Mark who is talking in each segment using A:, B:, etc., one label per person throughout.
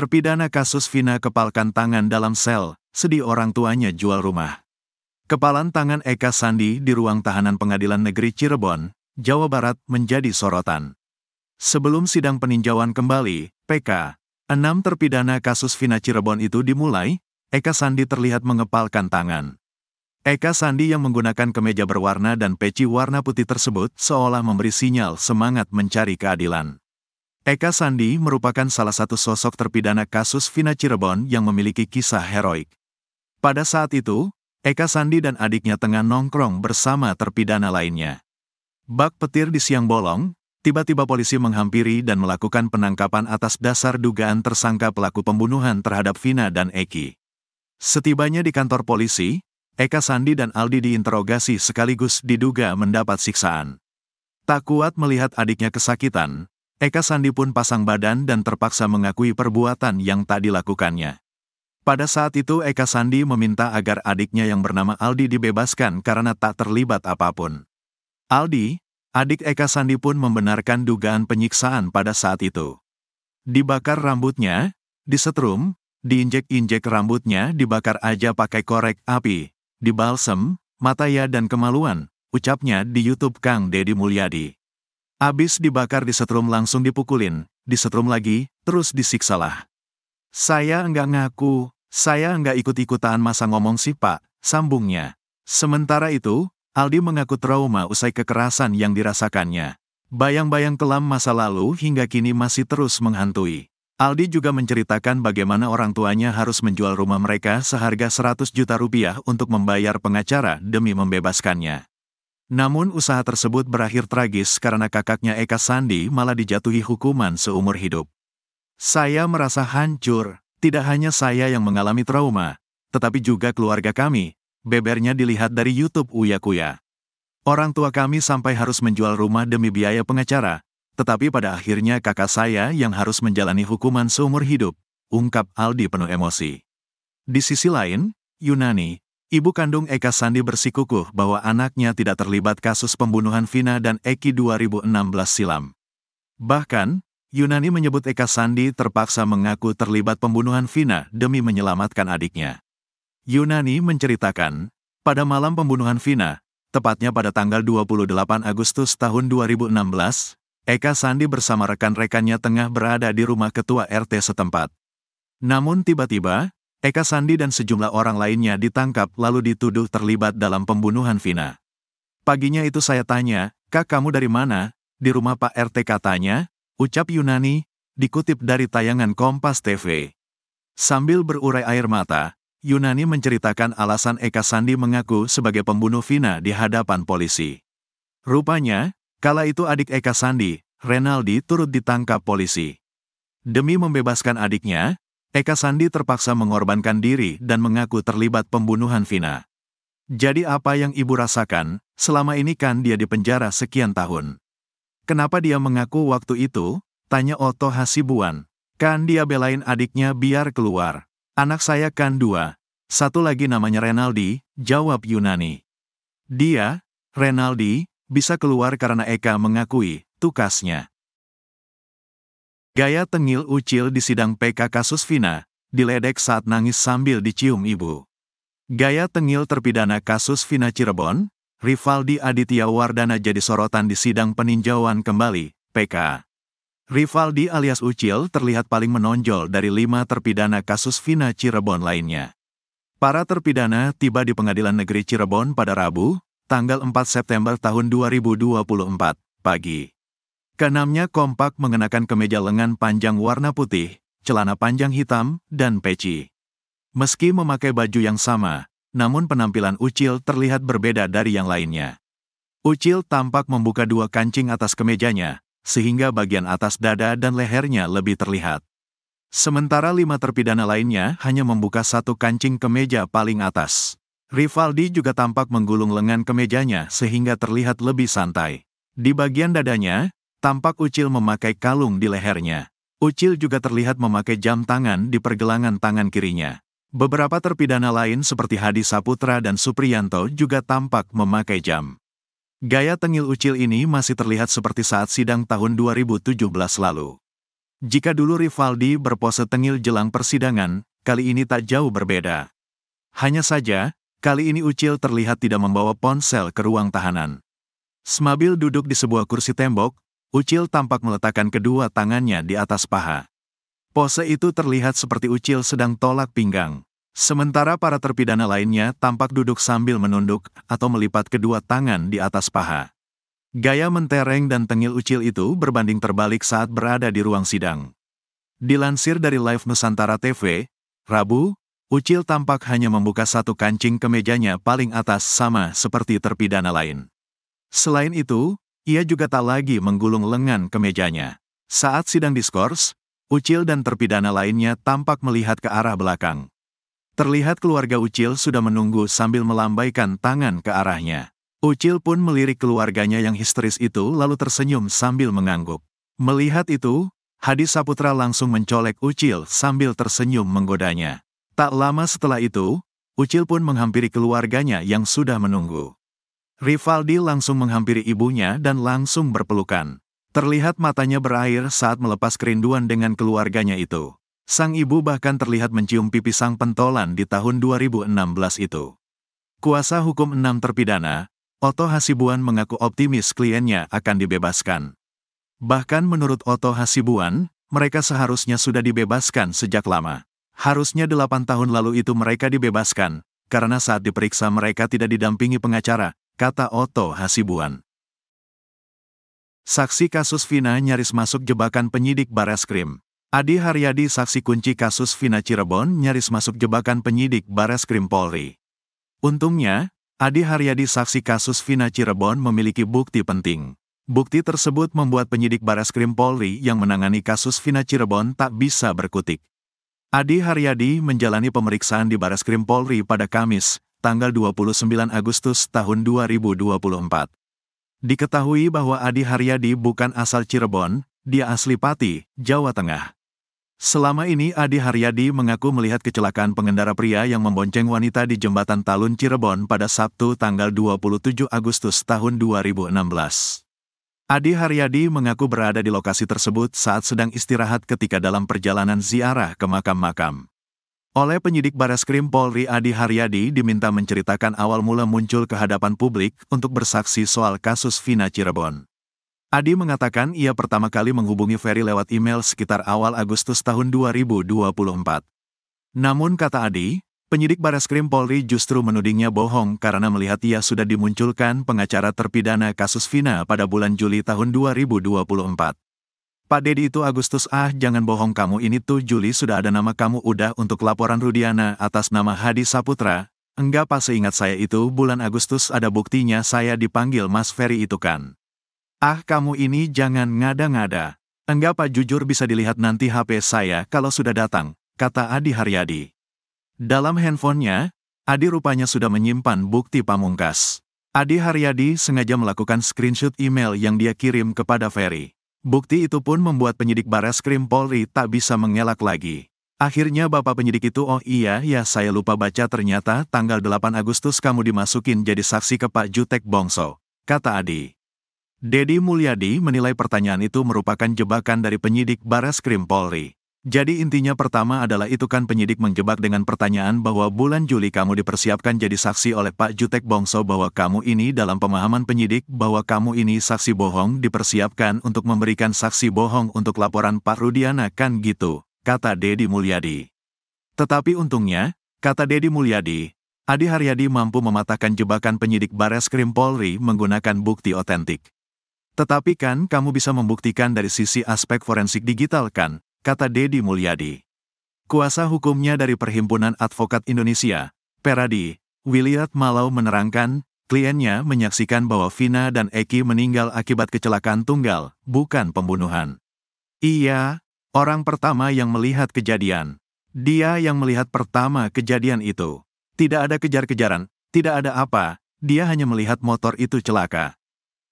A: Terpidana kasus Vina kepalkan tangan dalam sel, sedih orang tuanya jual rumah. Kepalan tangan Eka Sandi di ruang tahanan pengadilan negeri Cirebon, Jawa Barat menjadi sorotan. Sebelum sidang peninjauan kembali, PK, enam terpidana kasus Vina Cirebon itu dimulai, Eka Sandi terlihat mengepalkan tangan. Eka Sandi yang menggunakan kemeja berwarna dan peci warna putih tersebut seolah memberi sinyal semangat mencari keadilan. Eka Sandi merupakan salah satu sosok terpidana kasus Vina Cirebon yang memiliki kisah heroik. Pada saat itu, Eka Sandi dan adiknya tengah nongkrong bersama terpidana lainnya. Bak petir di siang bolong, tiba-tiba polisi menghampiri dan melakukan penangkapan atas dasar dugaan tersangka pelaku pembunuhan terhadap Vina dan Eki. Setibanya di kantor polisi, Eka Sandi dan Aldi diinterogasi sekaligus diduga mendapat siksaan. Tak kuat melihat adiknya kesakitan, Eka Sandi pun pasang badan dan terpaksa mengakui perbuatan yang tak dilakukannya. Pada saat itu Eka Sandi meminta agar adiknya yang bernama Aldi dibebaskan karena tak terlibat apapun. Aldi, adik Eka Sandi pun membenarkan dugaan penyiksaan pada saat itu. Dibakar rambutnya, disetrum, diinjek-injek rambutnya dibakar aja pakai korek api, dibalsem, mataya dan kemaluan, ucapnya di Youtube Kang Deddy Mulyadi. Abis dibakar disetrum langsung dipukulin, disetrum lagi, terus disiksalah. Saya enggak ngaku, saya enggak ikut-ikutan masa ngomong sih pak, sambungnya. Sementara itu, Aldi mengaku trauma usai kekerasan yang dirasakannya. Bayang-bayang kelam masa lalu hingga kini masih terus menghantui. Aldi juga menceritakan bagaimana orang tuanya harus menjual rumah mereka seharga 100 juta rupiah untuk membayar pengacara demi membebaskannya. Namun usaha tersebut berakhir tragis karena kakaknya Eka Sandi malah dijatuhi hukuman seumur hidup. Saya merasa hancur, tidak hanya saya yang mengalami trauma, tetapi juga keluarga kami, bebernya dilihat dari YouTube Uya Kuya. Orang tua kami sampai harus menjual rumah demi biaya pengacara, tetapi pada akhirnya kakak saya yang harus menjalani hukuman seumur hidup, ungkap Aldi penuh emosi. Di sisi lain, Yunani, Ibu kandung Eka Sandi bersikukuh bahwa anaknya tidak terlibat kasus pembunuhan Vina dan Eki 2016 silam. Bahkan, Yunani menyebut Eka Sandi terpaksa mengaku terlibat pembunuhan Vina demi menyelamatkan adiknya. Yunani menceritakan, pada malam pembunuhan Vina, tepatnya pada tanggal 28 Agustus tahun 2016, Eka Sandi bersama rekan-rekannya tengah berada di rumah ketua RT setempat. Namun tiba-tiba, Eka Sandi dan sejumlah orang lainnya ditangkap lalu dituduh terlibat dalam pembunuhan Vina. Paginya itu saya tanya, Kak kamu dari mana? Di rumah Pak RT katanya, ucap Yunani, dikutip dari tayangan Kompas TV. Sambil berurai air mata, Yunani menceritakan alasan Eka Sandi mengaku sebagai pembunuh Vina di hadapan polisi. Rupanya, kala itu adik Eka Sandi, Renaldi turut ditangkap polisi. Demi membebaskan adiknya, Eka Sandi terpaksa mengorbankan diri dan mengaku terlibat pembunuhan Vina. Jadi apa yang ibu rasakan, selama ini kan dia dipenjara sekian tahun. Kenapa dia mengaku waktu itu? Tanya Oto Hasibuan. Kan dia belain adiknya biar keluar. Anak saya kan dua. Satu lagi namanya Renaldi, jawab Yunani. Dia, Renaldi, bisa keluar karena Eka mengakui, tukasnya. Gaya tengil Ucil di sidang PK kasus Vina, diledek saat nangis sambil dicium ibu. Gaya tengil terpidana kasus Vina Cirebon, Rivaldi Aditya Wardana jadi sorotan di sidang peninjauan kembali, PK. Rivaldi alias Ucil terlihat paling menonjol dari lima terpidana kasus Vina Cirebon lainnya. Para terpidana tiba di Pengadilan Negeri Cirebon pada Rabu, tanggal 4 September tahun 2024, pagi. Keenamnya kompak mengenakan kemeja lengan panjang warna putih, celana panjang hitam, dan peci. Meski memakai baju yang sama, namun penampilan Ucil terlihat berbeda dari yang lainnya. Ucil tampak membuka dua kancing atas kemejanya, sehingga bagian atas dada dan lehernya lebih terlihat. Sementara lima terpidana lainnya hanya membuka satu kancing kemeja paling atas. Rivaldi juga tampak menggulung lengan kemejanya sehingga terlihat lebih santai. Di bagian dadanya, Tampak Ucil memakai kalung di lehernya. Ucil juga terlihat memakai jam tangan di pergelangan tangan kirinya. Beberapa terpidana lain seperti Hadi Saputra dan Supriyanto juga tampak memakai jam. Gaya tengil ucil ini masih terlihat seperti saat sidang tahun 2017 lalu. Jika dulu Rivaldi berpose tengil jelang persidangan, kali ini tak jauh berbeda. Hanya saja, kali ini Ucil terlihat tidak membawa ponsel ke ruang tahanan. Smabil duduk di sebuah kursi tembok, Ucil tampak meletakkan kedua tangannya di atas paha. Pose itu terlihat seperti Ucil sedang tolak pinggang. Sementara para terpidana lainnya tampak duduk sambil menunduk atau melipat kedua tangan di atas paha. Gaya mentereng dan tengil Ucil itu berbanding terbalik saat berada di ruang sidang. Dilansir dari Live Nusantara TV, Rabu, Ucil tampak hanya membuka satu kancing kemejanya paling atas sama seperti terpidana lain. Selain itu, ia juga tak lagi menggulung lengan kemejanya. Saat sidang diskors, Ucil dan terpidana lainnya tampak melihat ke arah belakang. Terlihat keluarga Ucil sudah menunggu sambil melambaikan tangan ke arahnya. Ucil pun melirik keluarganya yang histeris itu lalu tersenyum sambil mengangguk. Melihat itu, Hadi Saputra langsung mencolek Ucil sambil tersenyum menggodanya. Tak lama setelah itu, Ucil pun menghampiri keluarganya yang sudah menunggu. Rivaldi langsung menghampiri ibunya dan langsung berpelukan. Terlihat matanya berair saat melepas kerinduan dengan keluarganya itu. Sang ibu bahkan terlihat mencium pipi sang pentolan di tahun 2016 itu. Kuasa hukum enam terpidana, Otto Hasibuan mengaku optimis kliennya akan dibebaskan. Bahkan menurut Otto Hasibuan, mereka seharusnya sudah dibebaskan sejak lama. Harusnya delapan tahun lalu itu mereka dibebaskan, karena saat diperiksa mereka tidak didampingi pengacara, kata Otto Hasibuan. Saksi kasus Vina nyaris masuk jebakan penyidik Bareskrim. Adi Haryadi saksi kunci kasus Vina Cirebon nyaris masuk jebakan penyidik Bareskrim Polri. Untungnya, Adi Haryadi saksi kasus Vina Cirebon memiliki bukti penting. Bukti tersebut membuat penyidik Bareskrim Polri yang menangani kasus Vina Cirebon tak bisa berkutik. Adi Haryadi menjalani pemeriksaan di Bareskrim Polri pada Kamis, tanggal 29 Agustus tahun 2024. Diketahui bahwa Adi Haryadi bukan asal Cirebon, dia asli Pati, Jawa Tengah. Selama ini Adi Haryadi mengaku melihat kecelakaan pengendara pria yang membonceng wanita di jembatan Talun Cirebon pada Sabtu tanggal 27 Agustus tahun 2016. Adi Haryadi mengaku berada di lokasi tersebut saat sedang istirahat ketika dalam perjalanan ziarah ke makam-makam. Oleh penyidik baras krim Polri Adi Haryadi diminta menceritakan awal mula muncul ke hadapan publik untuk bersaksi soal kasus Vina Cirebon. Adi mengatakan ia pertama kali menghubungi Ferry lewat email sekitar awal Agustus tahun 2024. Namun kata Adi, penyidik baras krim Polri justru menudingnya bohong karena melihat ia sudah dimunculkan pengacara terpidana kasus Vina pada bulan Juli tahun 2024. Pak Dedi itu Agustus ah jangan bohong kamu ini tuh Juli sudah ada nama kamu udah untuk laporan Rudiana atas nama Hadi Saputra. Enggak pas seingat saya itu bulan Agustus ada buktinya saya dipanggil Mas Ferry itu kan. Ah kamu ini jangan ngada-ngada. Enggak Pak jujur bisa dilihat nanti HP saya kalau sudah datang, kata Adi Haryadi. Dalam handphonenya, Adi rupanya sudah menyimpan bukti pamungkas. Adi Haryadi sengaja melakukan screenshot email yang dia kirim kepada Ferry. Bukti itu pun membuat penyidik Bares Krim Polri tak bisa mengelak lagi. Akhirnya bapak penyidik itu oh iya ya saya lupa baca ternyata tanggal 8 Agustus kamu dimasukin jadi saksi ke Pak Jutek Bongso, kata Adi. Dedi Mulyadi menilai pertanyaan itu merupakan jebakan dari penyidik Bares Krim Polri. Jadi intinya pertama adalah itu kan penyidik menjebak dengan pertanyaan bahwa bulan Juli kamu dipersiapkan jadi saksi oleh Pak Jutek Bongso bahwa kamu ini dalam pemahaman penyidik bahwa kamu ini saksi bohong dipersiapkan untuk memberikan saksi bohong untuk laporan Pak Rudiana kan gitu, kata Dedi Mulyadi. Tetapi untungnya, kata Dedi Mulyadi, Adi Haryadi mampu mematahkan jebakan penyidik Bares Krim Polri menggunakan bukti otentik. Tetapi kan kamu bisa membuktikan dari sisi aspek forensik digital kan, kata Dedi Mulyadi. Kuasa hukumnya dari Perhimpunan Advokat Indonesia, Peradi, Wiliat Malau menerangkan, kliennya menyaksikan bahwa Vina dan Eki meninggal akibat kecelakaan tunggal, bukan pembunuhan. Iya, orang pertama yang melihat kejadian. Dia yang melihat pertama kejadian itu. Tidak ada kejar-kejaran, tidak ada apa, dia hanya melihat motor itu celaka.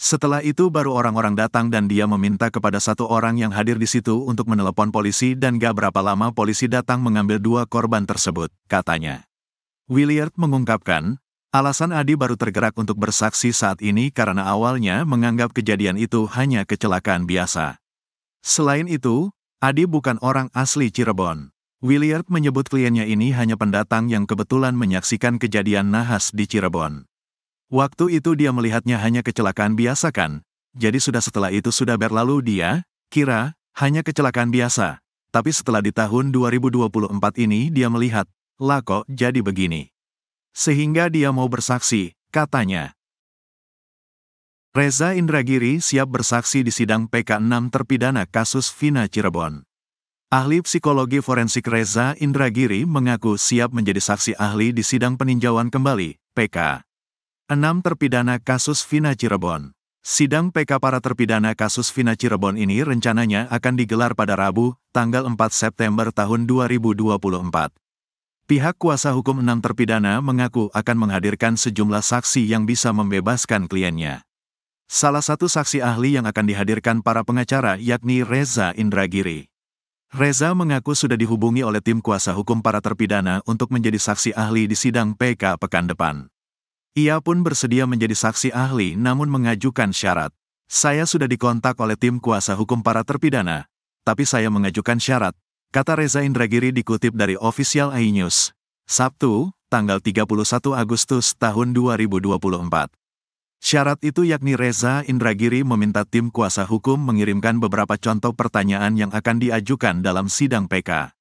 A: Setelah itu baru orang-orang datang dan dia meminta kepada satu orang yang hadir di situ untuk menelepon polisi dan gak berapa lama polisi datang mengambil dua korban tersebut, katanya. Williard mengungkapkan, alasan Adi baru tergerak untuk bersaksi saat ini karena awalnya menganggap kejadian itu hanya kecelakaan biasa. Selain itu, Adi bukan orang asli Cirebon. Williard menyebut kliennya ini hanya pendatang yang kebetulan menyaksikan kejadian nahas di Cirebon. Waktu itu dia melihatnya hanya kecelakaan biasa kan? Jadi sudah setelah itu sudah berlalu dia, kira, hanya kecelakaan biasa. Tapi setelah di tahun 2024 ini dia melihat, lah kok jadi begini. Sehingga dia mau bersaksi, katanya. Reza Indragiri siap bersaksi di sidang PK6 terpidana kasus Vina Cirebon. Ahli psikologi forensik Reza Indragiri mengaku siap menjadi saksi ahli di sidang peninjauan kembali, PK. 6 terpidana kasus Vina Cirebon. Sidang PK para terpidana kasus Vina Cirebon ini rencananya akan digelar pada Rabu, tanggal 4 September tahun 2024. Pihak kuasa hukum enam terpidana mengaku akan menghadirkan sejumlah saksi yang bisa membebaskan kliennya. Salah satu saksi ahli yang akan dihadirkan para pengacara yakni Reza Indragiri. Reza mengaku sudah dihubungi oleh tim kuasa hukum para terpidana untuk menjadi saksi ahli di sidang PK pekan depan. Ia pun bersedia menjadi saksi ahli namun mengajukan syarat. Saya sudah dikontak oleh tim kuasa hukum para terpidana, tapi saya mengajukan syarat, kata Reza Indragiri dikutip dari official News, Sabtu, tanggal 31 Agustus tahun 2024. Syarat itu yakni Reza Indragiri meminta tim kuasa hukum mengirimkan beberapa contoh pertanyaan yang akan diajukan dalam sidang PK.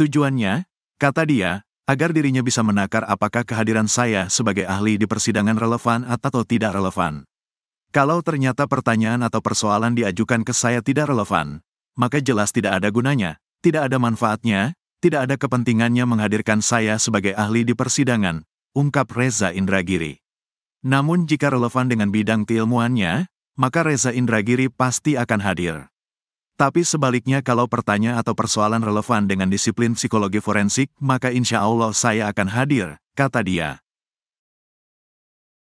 A: Tujuannya, kata dia, agar dirinya bisa menakar apakah kehadiran saya sebagai ahli di persidangan relevan atau tidak relevan. Kalau ternyata pertanyaan atau persoalan diajukan ke saya tidak relevan, maka jelas tidak ada gunanya, tidak ada manfaatnya, tidak ada kepentingannya menghadirkan saya sebagai ahli di persidangan, ungkap Reza Indragiri. Namun jika relevan dengan bidang keilmuannya, maka Reza Indragiri pasti akan hadir. Tapi sebaliknya kalau pertanyaan atau persoalan relevan dengan disiplin psikologi forensik, maka insya Allah saya akan hadir, kata dia.